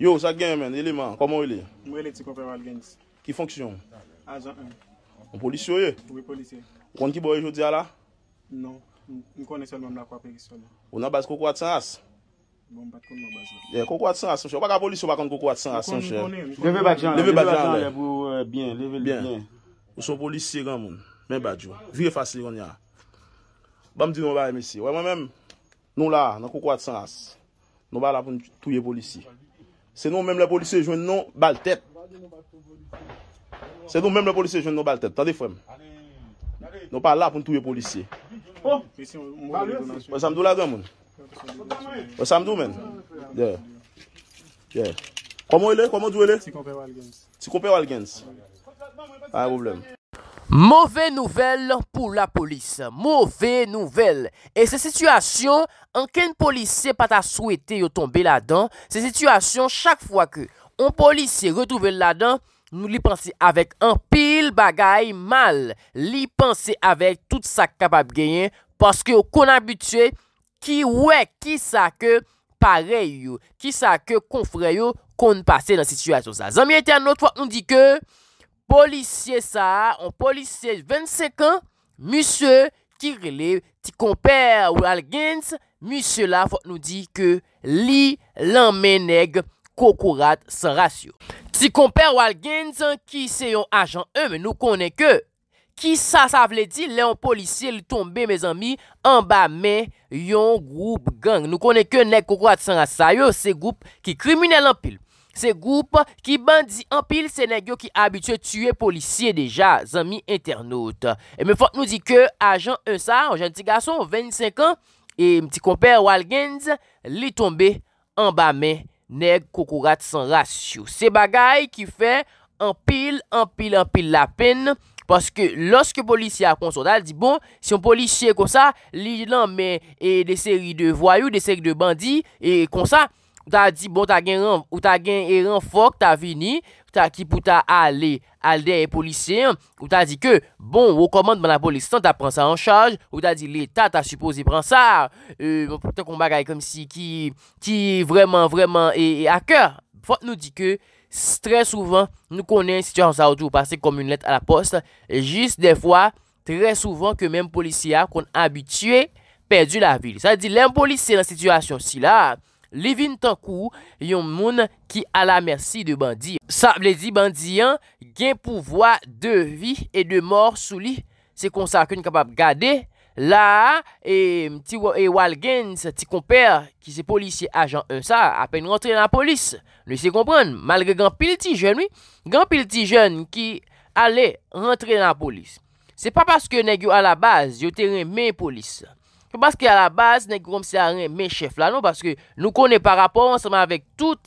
Yo, sa gen men, e li man, koman e li? Mwen e li ti kope wad gen disi. Ki fonksyon? Ajan en. Mwen polisyo ye? Mwen polisyo. Kon ki boye jodi ala? Non, mwen kone selman mla kwape giswa li. O nan bas koko at san as? Mwen bat kon mwen bas. E, koko at san as, mwen chè. O baka polisyo bakan koko at san as, mwen chè. Leve bat jan le. Leve bat jan le. Bien, leve le. Bien. O son polisye gen mwen. Men bat jo. Vye fasi li kon ya. Bam di nou ba eme si. Ou e mwen men, nou la, Se nou mèm lè polisè jwen nou baltèp. Se nou mèm lè polisè jwen nou baltèp. Tande fwem. Nou pa la pou nou touye polisè. Ou samdou la dwen moun? Ou samdou men? Yeah. Yeah. Koman ou lè? Koman ou dwen lè? Ti kompe wal genz. Ti kompe wal genz. Aè problem. Mouve nouvel pou la polis. Mouve nouvel. E se situasyon an ken polis se pata souwete yo tombe la dan, se situasyon chak fwa ke on polis se retouve la dan, nou li panse avèk an pil bagay mal. Li panse avèk tout sa kapab genyen paske yo kon abutye ki wèk ki sa ke pareyo, ki sa ke kon freyo kon pase nan situasyon sa. Zan miye te an not fwa nou di ke... Polisye sa, an polisye 25 an, misye ki rile, ti komper Walgenz, misye la fote nou di ke li lanme neg kokorat san rasyo. Ti komper Walgenz ki se yon ajan e, nou kone ke ki sa sa vle di le an polisye li tombe, me zanmi, an ba me yon group gang. Nou kone ke neg kokorat san rasyo, se group ki krimine lanpil. Se group ki bandi anpil, se negyo ki abitue tue polisye deja, zami internaute. E mwen fote nou di ke ajan un sa, an jan ti gason, 25 an, e mti komper Walgens li tombe anba men, neg kokorat san rasyo. Se bagay ki fe, anpil, anpil, anpil la pen, paske loske polisye a konsonal, di bon, si yon polisye konsa, li lan men e de seri de voyou, de seri de bandi, e konsa, Bon, ou ta di, bon, ta gen ren, ou ta gen ren, fok, ta veni, ou ta ki pou ta ale, ale den e polisien, ou ta di ke, bon, ou komande ban la polis, san ta pran sa en charge, ou ta di, l'Etat ta suppose pran euh, bon, sa, ou ta kon bagay kom si ki, ki vreman, vreman, e a keur. Fok nou di ke, tre souvan, nou konen situasyon sa ou di ou pase kom un let a la poste, jist de fwa, tre souvan, ke menm polisien kon abitue, perdu la vil. Sa di, len polisien nan situasyon si la, Levin tankou, yon moun ki ala mersi de bandi. Sa ble di bandi yan, gen pouvoi de vi e de mor sou li. Se konsa akoun kapap gade. La, e Walgenz, ti e komper, ki se polisye ajan 1 sa, apen rentre nan polis. Ne se kompran, malge gan pil ti jenwi, gan pil ti jen ki ale rentre nan polis. Se pa paske neg yo ala baz, yo teren men polis. Je paske a la base, nek koum se a ren men chef la non? nou, paske nou konen pa rapor anseman avèk tout,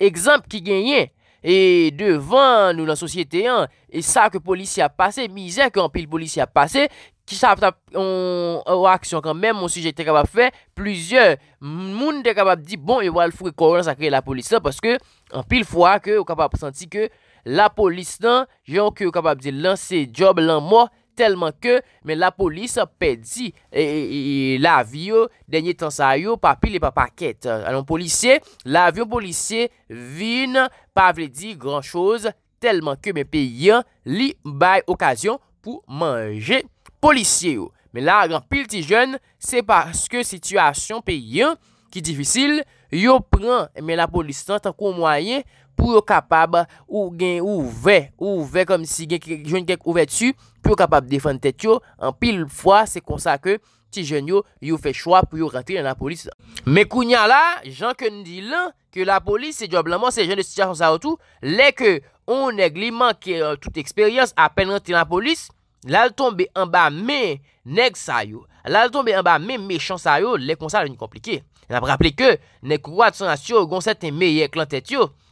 ekzamp ki genyen, e devan nou la sosyete an, e sa ke polisi a pase, mizè ke an pil polisi a pase, ki sa ap ta ou aksyon kan men, moun suje te kapap fe, plizye, moun te kapap di, bon, e wal fwe koran sa kre la polisi an, paske an pil fwa ke ou kapap senti ke, la polisi an, jan ke ou kapap di lanse job lan mò, telman ke men la polis pe di e, e, e, e la vyo denye tan sa yo pa pil e pa paket. Anon polisye, la vyo polisye vin pa vle di gran chouz telman ke men pe yon li bay okasyon pou manje polisye yo. Men la gran pil ti jen, se paske situasyon pe yon ki difisil, yo pran men la polis tan tan kou mwayen pou yo kapab ou gen ouve, ouve kom si gen gen gen ouve tsu, pou yo kapab defan tet yo, an pil fwa se konsa ke, ti gen yo yo fe chwa pou yo ratri nan la polis. Me kounya la, jan ke nou di lan, ke la polis se job laman se gen de sityasyon sa wotou, leke ou neg li manke euh, tout eksperyans, apen rentri nan polis, lal ton be anba me neg sayo, lal ton be anba me mechansayo, le konsa leni komplike. La praple ke, nek wad sanasyo gonset te me yek lan tet yo,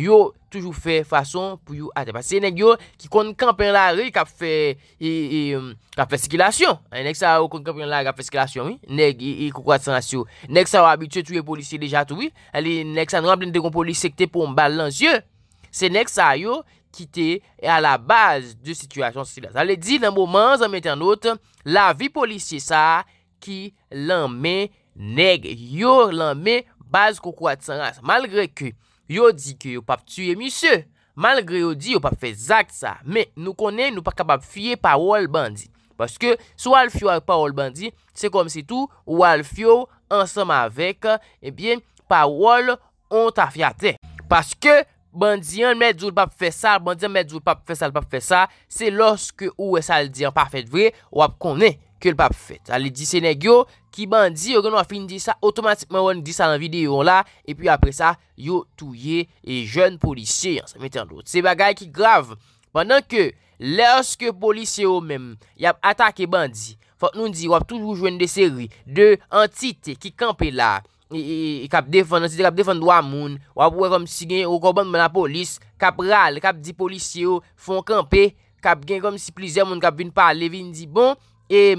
yo toujou fe fason pou yo atepa. Se neg yo ki kon kampen la re ka fe, e, um, ka fe sikilasyon, neg sa yo kon kampen la re ka fe sikilasyon, neg yi koukwad sanasyon. Neg sa yo abitye touye polisye deja touye, neg sa yon remplen de kon polisye kete pou mbal lanzyon, se neg sa yo kite a la baz de situasyon sikilasyon. Ale di nan mouman, zanmete anot, la vi polisye sa ki lanme neg. Yo lanme baz koukwad sanasyon. Malgre ki Yo di ke yo pape tue misye, malgre yo di yo pape fe zak sa, me nou konen nou pa kapap fye pa wol bandi. Paske sou al fyo ak pa wol bandi, se kom se tou, ou al fyo ansam avek, ebyen, pa wol ont afyate. Paske bandi an mèdjou l pape fe sa, bandi an mèdjou l pape fe sa l pape fe sa, se loske ou e sal di an pape fe vre, wap konen. Kèl pa pou fèt. Alè di Sénèk yo, ki bandi, yo gen wap fin di sa, otomatikman wap di sa nan videyo la, epi apre sa, yo touye, e joun polisye, anse metan lout. Se bagay ki grav, pandan ke, lerske polisye yo men, yap atake bandi, fòk nou di, wap toujou jwen de seri, de antite, ki kampe la, e, e, e kap defan, anse de kap defan doa moun, wap wè kom si gen, yo koban mè la polis, kap ral, kap di polisye yo, fon kampe, kap gen kom si plizè moun, E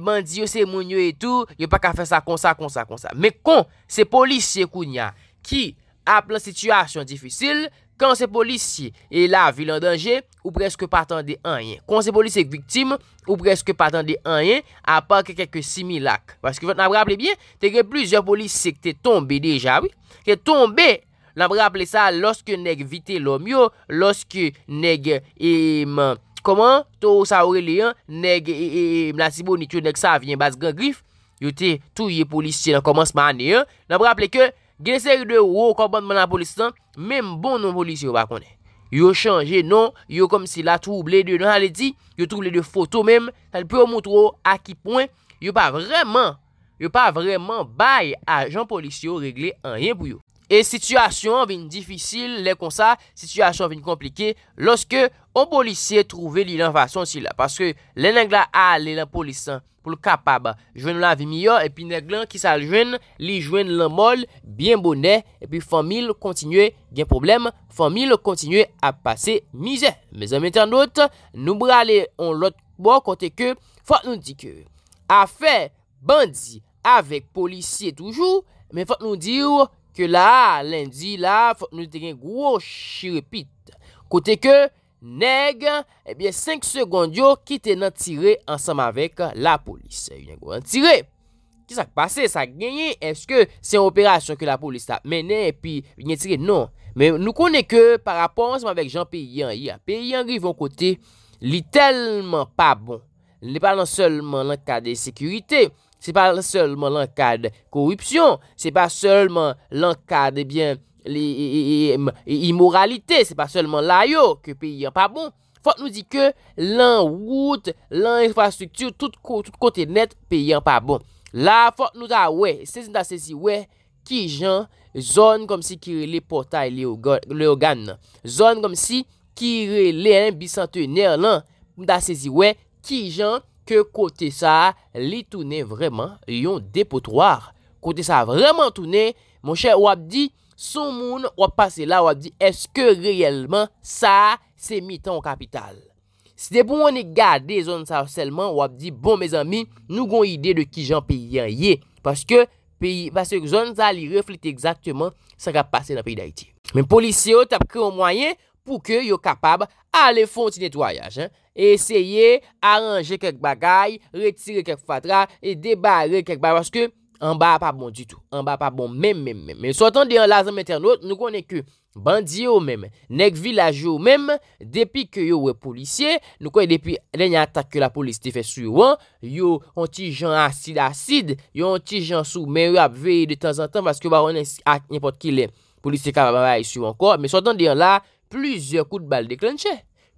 mandi e, e, yo se moun yo etou, yo pa ka fe sa kon sa, kon sa, kon sa. Me kon se polisye koun ya ki ap la situasyon difisil, kon se polisye e la vilan denje ou preske patan de anyen. Kon se polisye kviktime ou preske patan de anyen, apak ke keke similak. Pweske nan ap le bie, te ge plizye polisye ke te tombe deja, oui. Ke tombe, nan ap le sa, loske neg vite lo myo, loske neg e ment. Koman tou sa oure li an, neg e, e, e mla si boni tchou neg sa avyen bas gen grif, yo te tou ye polisye nan komansman an e an, nan pou rapple ke genese yon de ou wou komponman nan polisyan, menm bon non polisye ou bakonnen. Yo chanje non, yo komsi la trouble de nan aleti, yo trouble de foto menm, el pou moutro akipon, yo pa vreman, yo pa vreman baye a jan polisye ou regle an yen pou yo. E sityasyon vin difisil, le konsa, sityasyon vin komplike, loske ou polisye trouve li lan fason si la. Paske le neng la a, le lan polis, pou l kapab, jwen nou la vi miyo, epi neng lan ki sal jwen, li jwen lan mol, bien bonne, epi fomil kontinye gen problem, fomil kontinye apase mize. Me zan metan not, nou brale on lot bo kote ke, fote nou di ke, afe bandi avek polisye toujou, men fote nou di ou, Ke la, lendi la, nou te gen gwo shirepit. Kote ke, neg, ebyen 5 second yo ki te nan tire ansam avek la polis. E, yon gen gwo nan tire. Ki sa k'pase? Sa genye? Eske, se yon operasyon ke la polis ta mene, epi, venye tire? Non. Men nou kone ke, para ponsman avek jan pe yon yon. Pe yon yon kote, li telman pa bon. Li pa nan selman lanka de sekurite. Se pa selman lankade korupsyon, se pa selman lankade eh imoralite, se pa selman layo ke pe yon pa bon. Fok nou di ke lan wout, lan infrastruktur, tout kote net pe yon pa bon. La fok nou da we, se zi da se zi we, ki jan, zon kom si kire le potay le ogan nan. Zon kom si kire le an bisante ner lan, da se zi we, ki jan. ke kote sa li toune vreman yon depotwar. Kote sa vreman toune, moun chè wap di, sou moun wap pase la wap di, eske reyelman sa se mitan w kapital. Se de pou moun e gade zon sa selman, wap di, bon mè zanmi, nou goun ide de ki jan pi yanyè. Paske zon sa li reflete exaktèman sa ga pase nan pi da iti. Men polisye ou tap kè yon mwanyè, pou ke yo kapab a le fon ti netoyaj, e eseye aranje kek bagay, retire kek fadra, e debare kek bagay, wazke an ba pa bon di tout, an ba pa bon men men men, men sou atan deyon la zanm eten not, nou konen ke bandye yo men, nek vilaje yo men, depi ke yo we policye, nou konen depi denye atak ke la polis te fe suy wan, yo onti jan asid asid, yo onti jan sou men yo ap veye de tan zan tan, wazke yo wakon en si ak nipot ki le polis te kamabaray suy wan kon, men sou atan deyon la, pluzyor kout bal deklanche,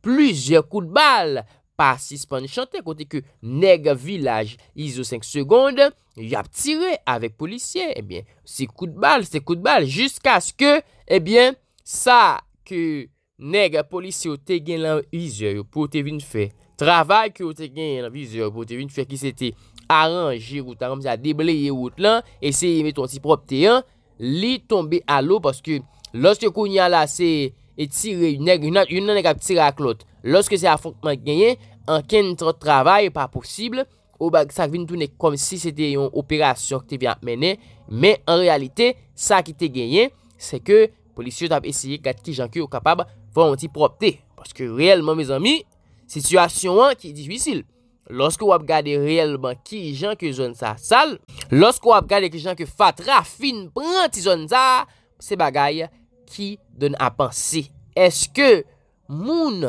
pluzyor kout bal pasis pan chante, kote ke neg vilaj izo 5 segonde, yap tire avek polisye, ebyen, eh se kout bal, se kout bal, jiska se ke, ebyen, eh sa ke neg polisye o te gen lan vizye, o pote vin fe, travay ke o te gen lan vizye, o pote vin fe ki se te aranjir, ou ta ramse a debleye wot lan, eseye meton si propte yan, li tombe alo, paske loske koun ya la se... Et ti reyne, yon nan ek ap tire ak lot. Lorske se a fokman genye, anken ton travay e pa posible, ou bag sak vin toune kom si se te yon operasyon ki te byan menen, men en realite, sa ki te genye, se ke polisyon ap esye kat ki jan ki ou kapab vantipropte. Paske reyelman, me zami, situasyon an ki diwisil. Lorske wap gade reyelman ki jan ki zon sa sal, loske wap gade ki jan ki fat rafin pran ti zon sa, se bagay, Ki don a pansi Eske moun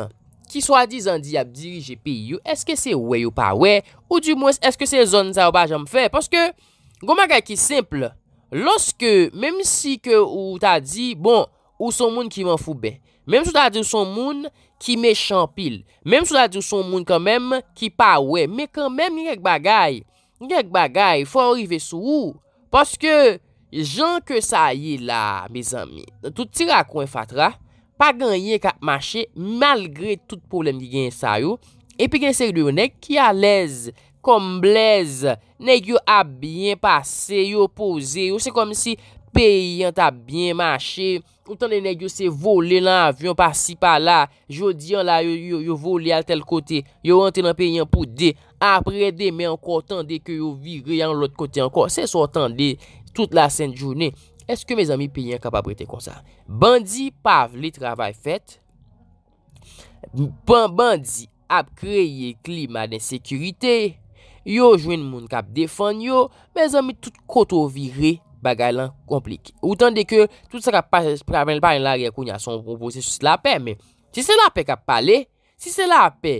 Ki swadi zandi ap dirije pi yo Eske se we yo pa we Ou di mwes eske se zon sa waba jom fe Poske goma gay ki simple Loske mem si ke ou ta di Bon ou son moun ki man fube Mem sou ta di son moun Ki me champil Mem sou ta di son moun kanmem ki pa we Me kanmem ngek bagay Ngek bagay fwa orive sou Poske Jan ke sa yi la, bezan mi, touti rakwen fatra, pa ganyen kap mache, malgre tout poulem yi gen sa yo, epi gen se yi deyo nek ki alez, komblez, nek yo ap bien pase, yo pose, yo se kom si peyen ta bien mache, ou tande nek yo se vole nan avyon pasi pa la, jo diyan la yo vole al tel kote, yo ante nan peyen pou de, apre de, me anko tande ke yo vire an lot kote anko, se so tande, tout la sènte jounè, eske mè zami pe yè kapabre te konsa? Bandi pav li travay fèt, bandi ap kreye klima de sekurite, yo jwen moun kap defan yo, mè zami tout koto vire bagay lan komplik. Ou tan de ke, tout sa kap pravenl pa yè koun ya son bon proposè sou la pè, mè, si euh, se la pè kap pale, si se la pè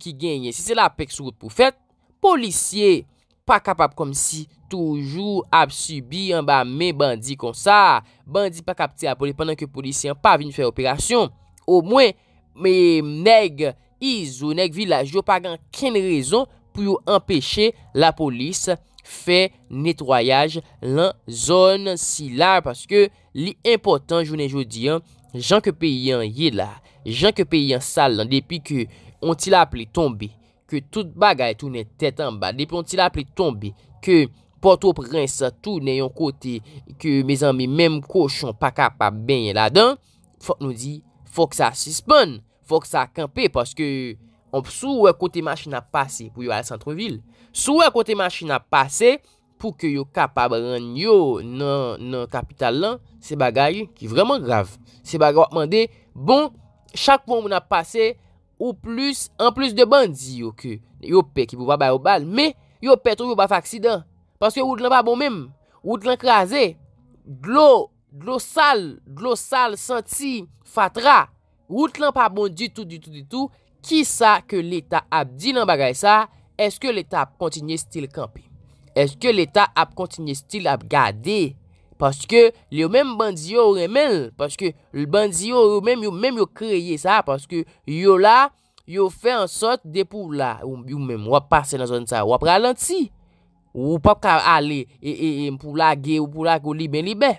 ki genye, si se la pè ki sou pou fèt, polisye, Pa kapap kom si toujou ap subi an ba men bandi kon sa. Bandi pa kapte ap poli pandan ke polisi an pa vin fè operasyon. Ou mwen, men neg iz ou neg vilaj yo pa gan ken rezon pou yo empèche la polis fè netroyaj lan zon si lar. Paske li impotant jounen joudi an, jan ke pe yon ye la, jan ke pe yon sal lan depi ke ontil ap li tombe. ke tout bagay tou ne tetan ba, depon ti la ple tombe, ke pote ou prensa tou ne yon kote, ke me zan mi menm kou chon pa kapab benye la dan, fok nou di, fok sa sispon, fok sa akampe, paske sou wè kote machina pase pou yo al santro vil, sou wè kote machina pase, pou ke yo kapab ren yo nan kapital lan, se bagay ki vreman grav, se bagay wakman de, bon, chak pou moun apase, Ou plus, an plus de bandi yo ke, yo pe ki pou ba ba yo bal, me yo pe tou yo ba fa aksidan. Paske wout lan pa bon mem, wout lan kaze, glou, glou sal, glou sal santi fatra, wout lan pa bon di tout, di tout, di tout. Ki sa ke l'Etat ap di nan bagay sa, eske l'Etat ap kontinye stil kampe? Eske l'Etat ap kontinye stil ap gade? Paske li yo menm bandi yo remen, paske li bandi yo menm yo menm yo kreye sa, paske yo non, la yo fe ansot de pou la, yo menm wap pase nan zon sa, wap ralanti. Ou wap ka ale e mpou la ge ou mpou la go li ben li be.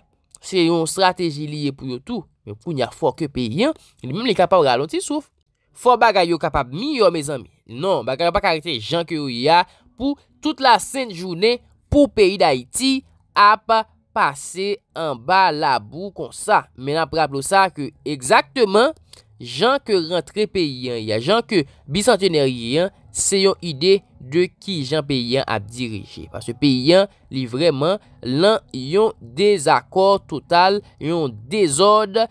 Se yon strateji liye pou yo tou, pou nya fok ke pe yon, yon mwenm li kapap wap ralanti souf. Fok baga yo kapap mi yo me zanmi. Non, baga yo pa karite jan ke yo ya pou tout la sen jounen pou peyi da iti ap pa. pase an ba la bou kon sa. Men ap praplo sa ke ekzakteman jan ke rentre peyi an. Ya jan ke bisantener yi an, se yon ide de ki jan peyi an ap dirije. Pase peyi an li vreman lan yon dezakor total, yon dezod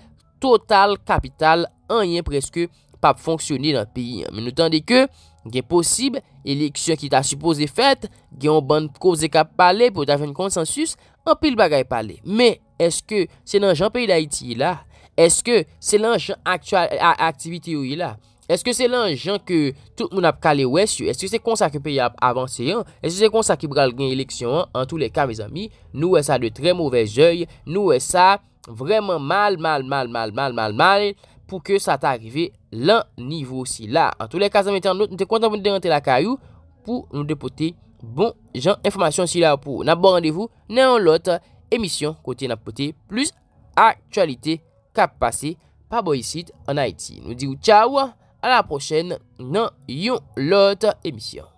total kapital an yon preske pa fonksyoni nan peyi an. Men notande ke Gen posib, eleksyon ki ta supose fet, gen yon ban kouze ka pale pou ta ven konsensus, an pil bagay pale. Men, eske se lan jan peyi da iti yi la? Eske se lan jan aktivite yi yi la? Eske se lan jan ke tout moun ap kale wè syo? Eske se konsa ki peyi avanse yon? Eske se konsa ki pral gen eleksyon an? An tou le ka, mè zami, nou wè e sa de tre mouvè zoy, nou wè e sa vreman mal, mal, mal, mal, mal, mal, mal. pou ke sa ta arive la nivou si la. An tou lèkazan metè an not, nou te kontan pou nou deyante la kayou, pou nou depote bon jan. Informasyon si la pou nan bon randevou, nan yon lot emisyon, kote nan apote plus aktualite ka pase pa boyisit an Haiti. Nou di ou tchaw, an la prochen nan yon lot emisyon.